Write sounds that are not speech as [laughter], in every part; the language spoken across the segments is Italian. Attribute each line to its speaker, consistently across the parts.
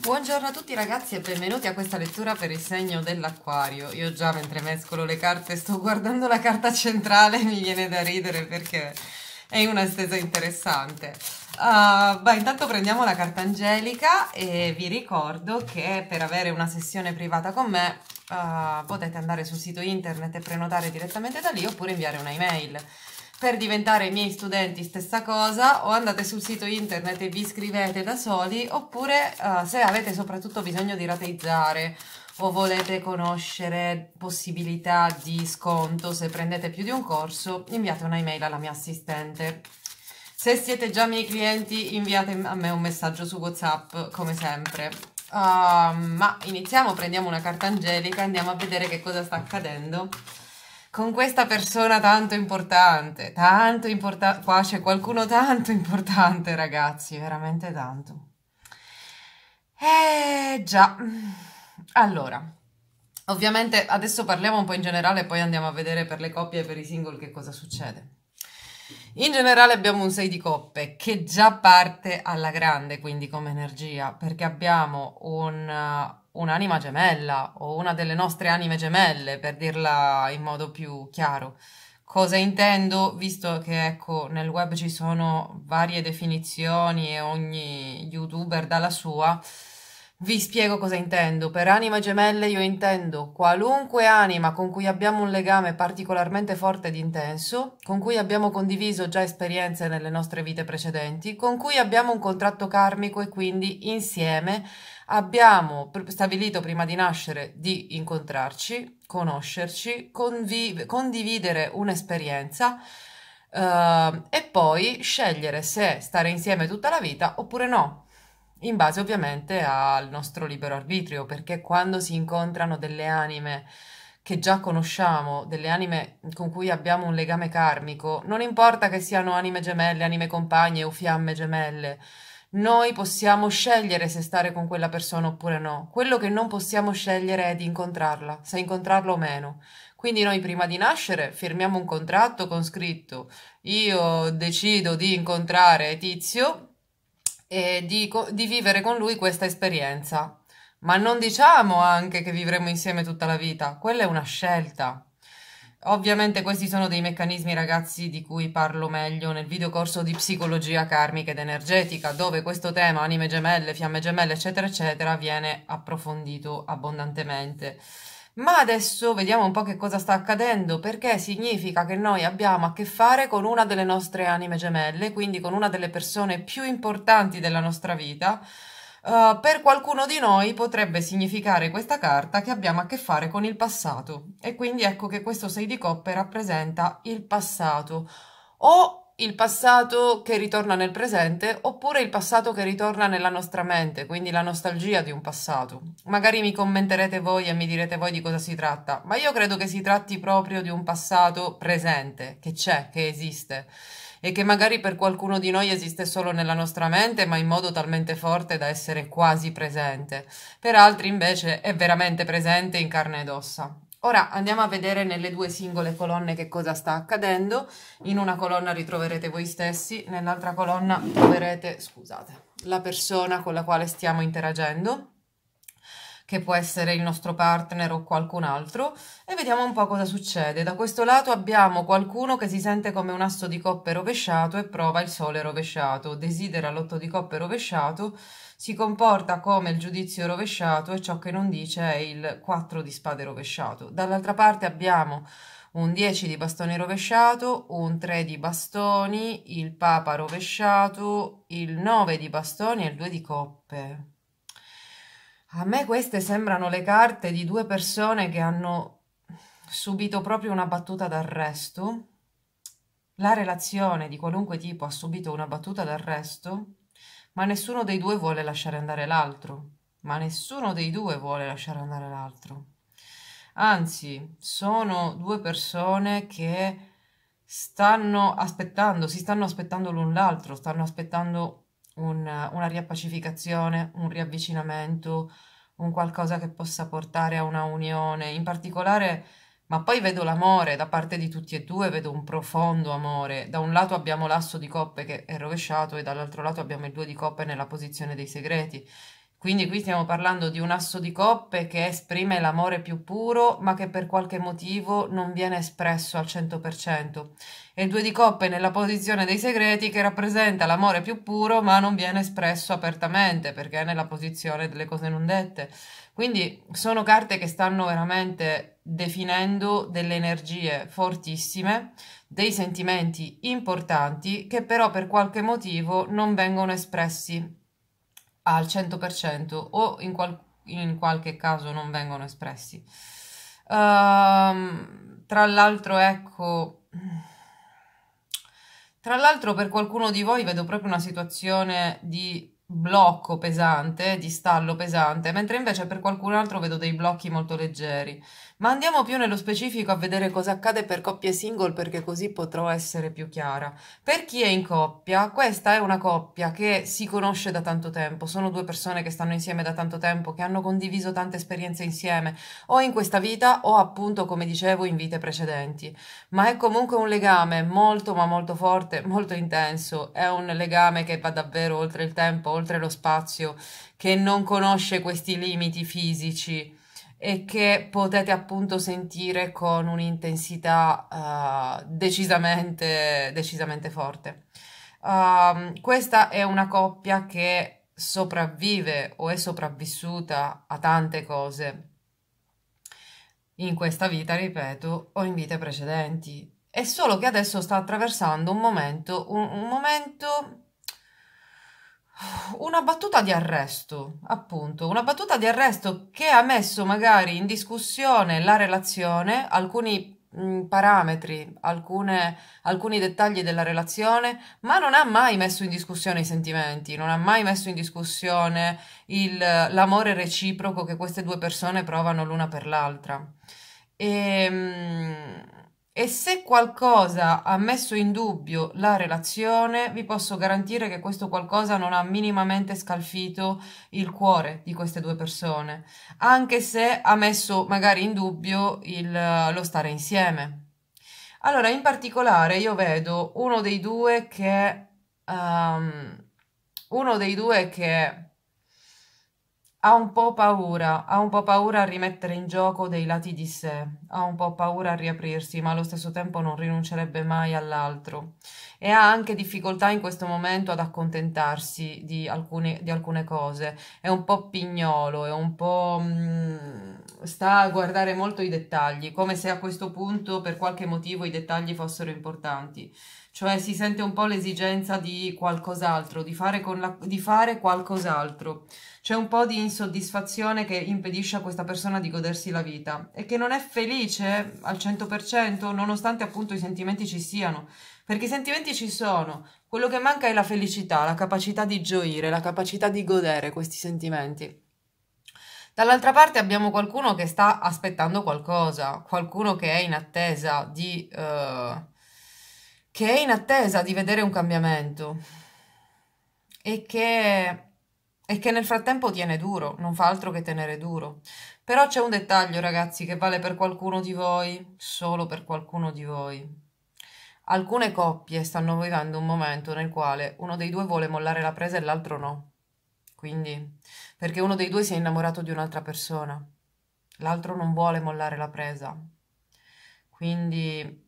Speaker 1: Buongiorno a tutti ragazzi e benvenuti a questa lettura per il segno dell'acquario. Io già mentre mescolo le carte sto guardando la carta centrale e mi viene da ridere perché è una stesa interessante. Uh, beh, intanto prendiamo la carta angelica e vi ricordo che per avere una sessione privata con me uh, potete andare sul sito internet e prenotare direttamente da lì oppure inviare una un'email per diventare miei studenti stessa cosa o andate sul sito internet e vi iscrivete da soli oppure uh, se avete soprattutto bisogno di rateizzare o volete conoscere possibilità di sconto se prendete più di un corso inviate un'email alla mia assistente se siete già miei clienti inviate a me un messaggio su whatsapp come sempre uh, ma iniziamo prendiamo una carta angelica andiamo a vedere che cosa sta accadendo con questa persona tanto importante, tanto importante, qua c'è qualcuno tanto importante ragazzi, veramente tanto. Eh già, allora, ovviamente adesso parliamo un po' in generale, poi andiamo a vedere per le coppie e per i single che cosa succede. In generale abbiamo un 6 di coppe che già parte alla grande, quindi come energia, perché abbiamo un un'anima gemella o una delle nostre anime gemelle, per dirla in modo più chiaro. Cosa intendo, visto che ecco, nel web ci sono varie definizioni e ogni youtuber dà la sua, vi spiego cosa intendo. Per anima gemelle io intendo qualunque anima con cui abbiamo un legame particolarmente forte ed intenso, con cui abbiamo condiviso già esperienze nelle nostre vite precedenti, con cui abbiamo un contratto karmico e quindi insieme Abbiamo stabilito prima di nascere di incontrarci, conoscerci, condividere un'esperienza uh, e poi scegliere se stare insieme tutta la vita oppure no, in base ovviamente al nostro libero arbitrio, perché quando si incontrano delle anime che già conosciamo, delle anime con cui abbiamo un legame karmico, non importa che siano anime gemelle, anime compagne o fiamme gemelle, noi possiamo scegliere se stare con quella persona oppure no. Quello che non possiamo scegliere è di incontrarla, se incontrarla o meno. Quindi noi prima di nascere firmiamo un contratto con scritto io decido di incontrare Tizio e di, di vivere con lui questa esperienza. Ma non diciamo anche che vivremo insieme tutta la vita, quella è una scelta. Ovviamente questi sono dei meccanismi ragazzi di cui parlo meglio nel video corso di psicologia karmica ed energetica dove questo tema anime gemelle, fiamme gemelle eccetera eccetera viene approfondito abbondantemente. Ma adesso vediamo un po' che cosa sta accadendo perché significa che noi abbiamo a che fare con una delle nostre anime gemelle, quindi con una delle persone più importanti della nostra vita eh, per qualcuno di noi potrebbe significare questa carta che abbiamo a che fare con il passato e quindi ecco che questo 6 di coppe rappresenta il passato o il passato che ritorna nel presente oppure il passato che ritorna nella nostra mente, quindi la nostalgia di un passato. Magari mi commenterete voi e mi direte voi di cosa si tratta, ma io credo che si tratti proprio di un passato presente, che c'è, che esiste e che magari per qualcuno di noi esiste solo nella nostra mente, ma in modo talmente forte da essere quasi presente. Per altri invece è veramente presente in carne ed ossa. Ora andiamo a vedere nelle due singole colonne che cosa sta accadendo. In una colonna ritroverete voi stessi, nell'altra colonna troverete, scusate, la persona con la quale stiamo interagendo che può essere il nostro partner o qualcun altro, e vediamo un po' cosa succede. Da questo lato abbiamo qualcuno che si sente come un asso di coppe rovesciato e prova il sole rovesciato, desidera l'otto di coppe rovesciato, si comporta come il giudizio rovesciato e ciò che non dice è il 4 di spade rovesciato. Dall'altra parte abbiamo un 10 di bastoni rovesciato, un 3 di bastoni, il papa rovesciato, il 9 di bastoni e il 2 di coppe. A me queste sembrano le carte di due persone che hanno subito proprio una battuta d'arresto. La relazione di qualunque tipo ha subito una battuta d'arresto, ma nessuno dei due vuole lasciare andare l'altro. Ma nessuno dei due vuole lasciare andare l'altro. Anzi, sono due persone che stanno aspettando, si stanno aspettando l'un l'altro, stanno aspettando un, una riappacificazione, un riavvicinamento, un qualcosa che possa portare a una unione, in particolare, ma poi vedo l'amore da parte di tutti e due, vedo un profondo amore. Da un lato abbiamo l'asso di coppe che è rovesciato e dall'altro lato abbiamo il due di coppe nella posizione dei segreti. Quindi qui stiamo parlando di un asso di coppe che esprime l'amore più puro, ma che per qualche motivo non viene espresso al 100%, e due di coppe nella posizione dei segreti che rappresenta l'amore più puro, ma non viene espresso apertamente, perché è nella posizione delle cose non dette. Quindi sono carte che stanno veramente definendo delle energie fortissime, dei sentimenti importanti, che però per qualche motivo non vengono espressi al 100% o in, qual- in qualche caso non vengono espressi. Uh, tra l'altro, ecco, tra l'altro per qualcuno di voi vedo proprio una situazione di blocco pesante, di stallo pesante, mentre invece per qualcun altro vedo dei blocchi molto leggeri. Ma andiamo più nello specifico a vedere cosa accade per coppie single perché così potrò essere più chiara. Per chi è in coppia, questa è una coppia che si conosce da tanto tempo, sono due persone che stanno insieme da tanto tempo, che hanno condiviso tante esperienze insieme, o in questa vita o appunto come dicevo in vite precedenti. Ma è comunque un legame molto ma molto forte, molto intenso, è un legame che va davvero oltre il tempo, oltre lo spazio, che non conosce questi limiti fisici e che potete appunto sentire con un'intensità uh, decisamente, decisamente forte. Uh, questa è una coppia che sopravvive o è sopravvissuta a tante cose in questa vita, ripeto, o in vite precedenti. È solo che adesso sta attraversando un momento, un, un momento una battuta di arresto, appunto, una battuta di arresto che ha messo magari in discussione la relazione, alcuni mm, parametri, alcune, alcuni dettagli della relazione, ma non ha mai messo in discussione i sentimenti, non ha mai messo in discussione il, l'amore reciproco che queste due persone provano l'una per l'altra. E, ehm, e se qualcosa ha messo in dubbio la relazione, vi posso garantire che questo qualcosa non ha minimamente scalfito il cuore di queste due persone, anche se ha messo magari in dubbio il, lo stare insieme. Allora, in particolare, io vedo uno dei due che... Um, uno dei due che ha un po' paura, ha un po' paura a rimettere in gioco dei lati di sé, ha un po' paura a riaprirsi, ma allo stesso tempo non rinuncerebbe mai all'altro e ha anche difficoltà in questo momento ad accontentarsi di alcune, di alcune cose, è un po' pignolo, è un po' mh, mm, sta a guardare molto i dettagli, come se a questo punto per qualche motivo i dettagli fossero importanti cioè si sente un po' l'esigenza di qualcos'altro, di fare, la, di fare qualcos'altro. C'è un po' di insoddisfazione che impedisce a questa persona di godersi la vita e che non è felice al 100% nonostante appunto i sentimenti ci siano, perché i sentimenti ci sono, quello che manca è la felicità, la capacità di gioire, la capacità di godere questi sentimenti. Dall'altra parte abbiamo qualcuno che sta aspettando qualcosa, qualcuno che è in attesa di... Uh che è in attesa di vedere un cambiamento e che, e che nel frattempo tiene duro, non fa altro che tenere duro. Però c'è un dettaglio, ragazzi, che vale per qualcuno di voi, solo per qualcuno di voi. Alcune coppie stanno vivendo un momento nel quale uno dei due vuole mollare la presa e l'altro no. Quindi, perché uno dei due si è innamorato di un'altra persona, l'altro non vuole mollare la presa. Quindi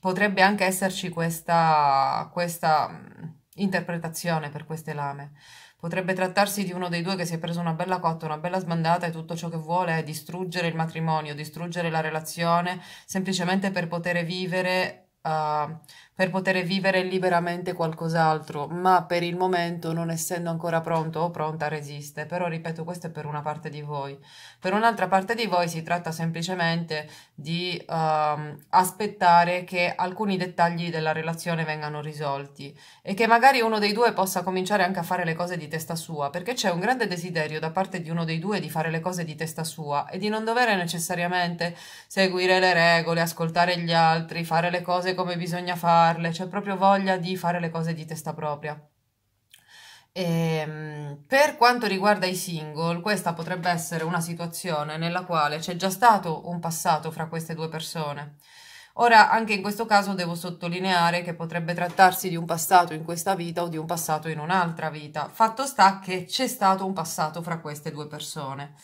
Speaker 1: potrebbe anche esserci questa, questa mm, interpretazione per queste lame. Potrebbe trattarsi di uno dei due che si è preso una bella cotta, una bella sbandata e tutto ciò che vuole è distruggere il matrimonio, distruggere la relazione, semplicemente per poter vivere uh, per poter vivere liberamente qualcos'altro, ma per il momento non essendo ancora pronto o pronta resiste. Però ripeto, questo è per una parte di voi. Per un'altra parte di voi si tratta semplicemente di um, aspettare che alcuni dettagli della relazione vengano risolti e che magari uno dei due possa cominciare anche a fare le cose di testa sua, perché c'è un grande desiderio da parte di uno dei due di fare le cose di testa sua e di non dover necessariamente seguire le regole, ascoltare gli altri, fare le cose come bisogna fare farle, c'è proprio voglia di fare le cose di testa propria. E, ehm, per quanto riguarda i single, questa potrebbe essere una situazione nella quale c'è già stato un passato fra queste due persone. Ora, anche in questo caso devo sottolineare che potrebbe trattarsi di un passato in questa vita o di un passato in un'altra vita. Fatto sta che c'è stato un passato fra queste due persone.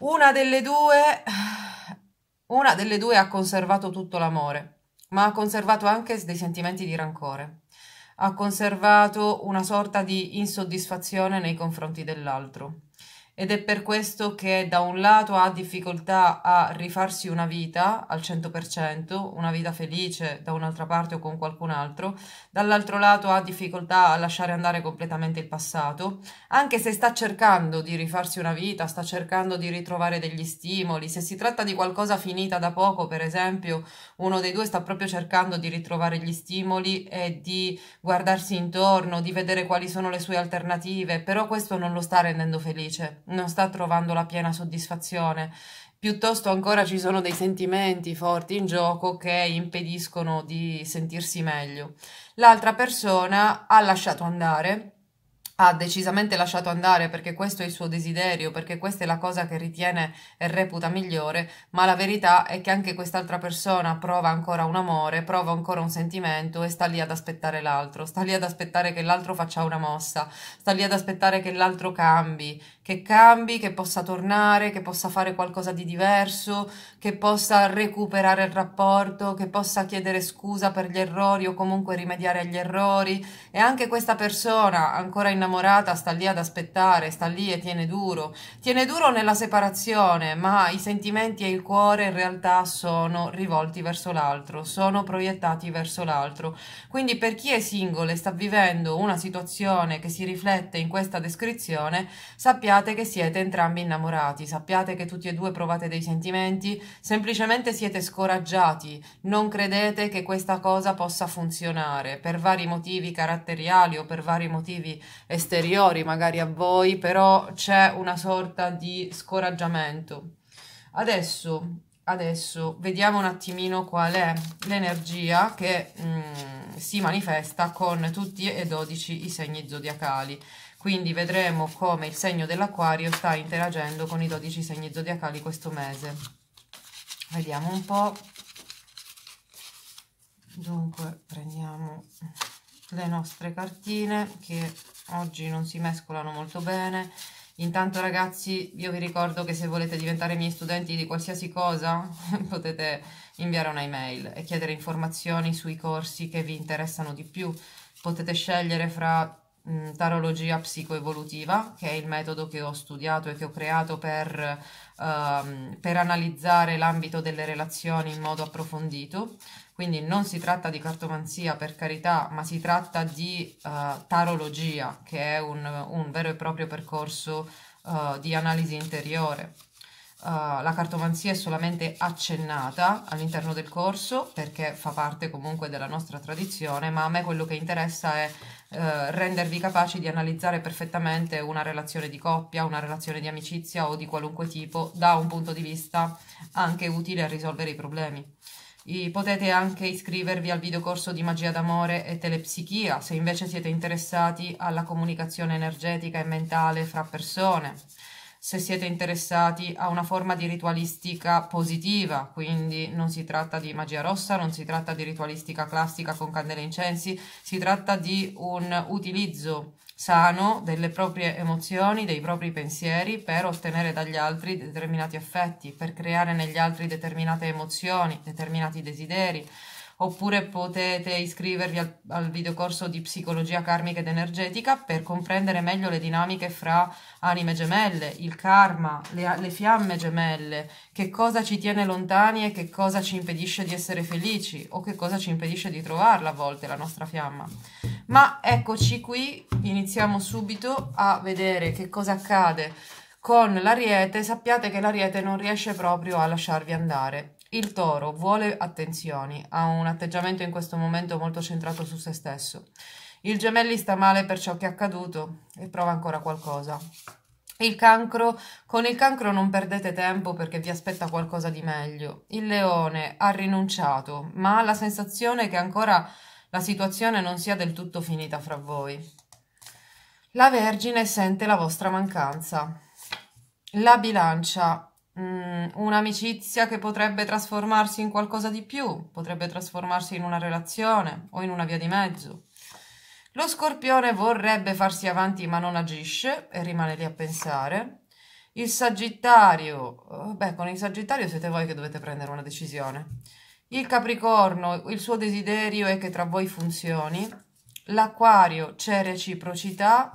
Speaker 1: Una delle due, una delle due ha conservato tutto l'amore ma ha conservato anche dei sentimenti di rancore. Ha conservato una sorta di insoddisfazione nei confronti dell'altro ed è per questo che da un lato ha difficoltà a rifarsi una vita al 100%, una vita felice da un'altra parte o con qualcun altro, dall'altro lato ha difficoltà a lasciare andare completamente il passato, anche se sta cercando di rifarsi una vita, sta cercando di ritrovare degli stimoli, se si tratta di qualcosa finita da poco, per esempio, uno dei due sta proprio cercando di ritrovare gli stimoli e di guardarsi intorno, di vedere quali sono le sue alternative, però questo non lo sta rendendo felice non sta trovando la piena soddisfazione. Piuttosto ancora ci sono dei sentimenti forti in gioco che impediscono di sentirsi meglio. L'altra persona ha lasciato andare ha decisamente lasciato andare perché questo è il suo desiderio, perché questa è la cosa che ritiene e reputa migliore, ma la verità è che anche quest'altra persona prova ancora un amore, prova ancora un sentimento e sta lì ad aspettare l'altro, sta lì ad aspettare che l'altro faccia una mossa, sta lì ad aspettare che l'altro cambi, che cambi, che possa tornare, che possa fare qualcosa di diverso, che possa recuperare il rapporto, che possa chiedere scusa per gli errori o comunque rimediare agli errori e anche questa persona ancora innamorata innamorata sta lì ad aspettare, sta lì e tiene duro. Tiene duro nella separazione, ma i sentimenti e il cuore in realtà sono rivolti verso l'altro, sono proiettati verso l'altro. Quindi per chi è singolo e sta vivendo una situazione che si riflette in questa descrizione, sappiate che siete entrambi innamorati, sappiate che tutti e due provate dei sentimenti, semplicemente siete scoraggiati, non credete che questa cosa possa funzionare per vari motivi caratteriali o per vari motivi estetici esteriori magari a voi, però c'è una sorta di scoraggiamento. Adesso, adesso vediamo un attimino qual è l'energia che mh, mm, si manifesta con tutti e 12 i segni zodiacali. Quindi vedremo come il segno dell'acquario sta interagendo con i 12 segni zodiacali questo mese. Vediamo un po'. Dunque, prendiamo le nostre cartine che oggi non si mescolano molto bene intanto ragazzi io vi ricordo che se volete diventare miei studenti di qualsiasi cosa [laughs] potete inviare un'email e chiedere informazioni sui corsi che vi interessano di più potete scegliere fra mh, mm, tarologia psicoevolutiva che è il metodo che ho studiato e che ho creato per, uh, per analizzare l'ambito delle relazioni in modo approfondito quindi non si tratta di cartomanzia per carità, ma si tratta di uh, tarologia, che è un, un, vero e proprio percorso uh, di analisi interiore. Uh, la cartomanzia è solamente accennata all'interno del corso perché fa parte comunque della nostra tradizione, ma a me quello che interessa è uh, rendervi capaci di analizzare perfettamente una relazione di coppia, una relazione di amicizia o di qualunque tipo da un punto di vista anche utile a risolvere i problemi potete anche iscrivervi al videocorso di magia d'amore e telepsichia se invece siete interessati alla comunicazione energetica e mentale fra persone, se siete interessati a una forma di ritualistica positiva, quindi non si tratta di magia rossa, non si tratta di ritualistica classica con candele e incensi, si tratta di un utilizzo sano delle proprie emozioni, dei propri pensieri per ottenere dagli altri determinati affetti, per creare negli altri determinate emozioni, determinati desideri, oppure potete iscrivervi al, al videocorso di psicologia karmica ed energetica per comprendere meglio le dinamiche fra anime gemelle, il karma, le, le fiamme gemelle, che cosa ci tiene lontani e che cosa ci impedisce di essere felici o che cosa ci impedisce di trovarla a volte la nostra fiamma. Ma eccoci qui, iniziamo subito a vedere che cosa accade con l'ariete, sappiate che l'ariete non riesce proprio a lasciarvi andare. Il toro vuole attenzioni, ha un atteggiamento in questo momento molto centrato su se stesso. Il gemelli sta male per ciò che è accaduto e prova ancora qualcosa. Il cancro, con il cancro non perdete tempo perché vi aspetta qualcosa di meglio. Il leone ha rinunciato, ma ha la sensazione che ancora la situazione non sia del tutto finita fra voi. La Vergine sente la vostra mancanza. La bilancia Mm, un'amicizia che potrebbe trasformarsi in qualcosa di più, potrebbe trasformarsi in una relazione o in una via di mezzo. Lo scorpione vorrebbe farsi avanti ma non agisce e rimane lì a pensare. Il sagittario, eh, beh con il sagittario siete voi che dovete prendere una decisione. Il capricorno, il suo desiderio è che tra voi funzioni. L'acquario c'è reciprocità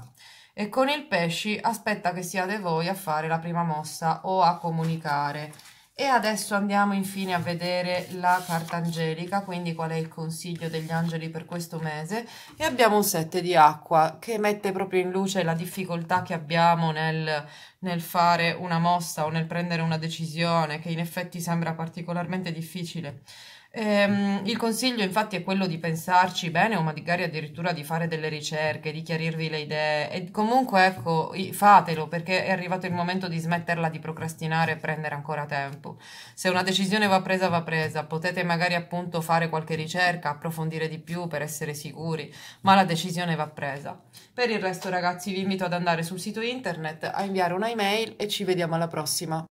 Speaker 1: e con il pesci aspetta che siate voi a fare la prima mossa o a comunicare. E adesso andiamo infine a vedere la carta angelica, quindi qual è il consiglio degli angeli per questo mese. E abbiamo un 7 di acqua che mette proprio in luce la difficoltà che abbiamo nel, nel fare una mossa o nel prendere una decisione, che in effetti sembra particolarmente difficile. Ehm, il consiglio infatti è quello di pensarci bene o magari addirittura di fare delle ricerche, di chiarirvi le idee e comunque ecco fatelo perché è arrivato il momento di smetterla di procrastinare e prendere ancora tempo. Se una decisione va presa va presa, potete magari appunto fare qualche ricerca, approfondire di più per essere sicuri, ma la decisione va presa. Per il resto ragazzi vi invito ad andare sul sito internet, a inviare un'email e ci vediamo alla prossima.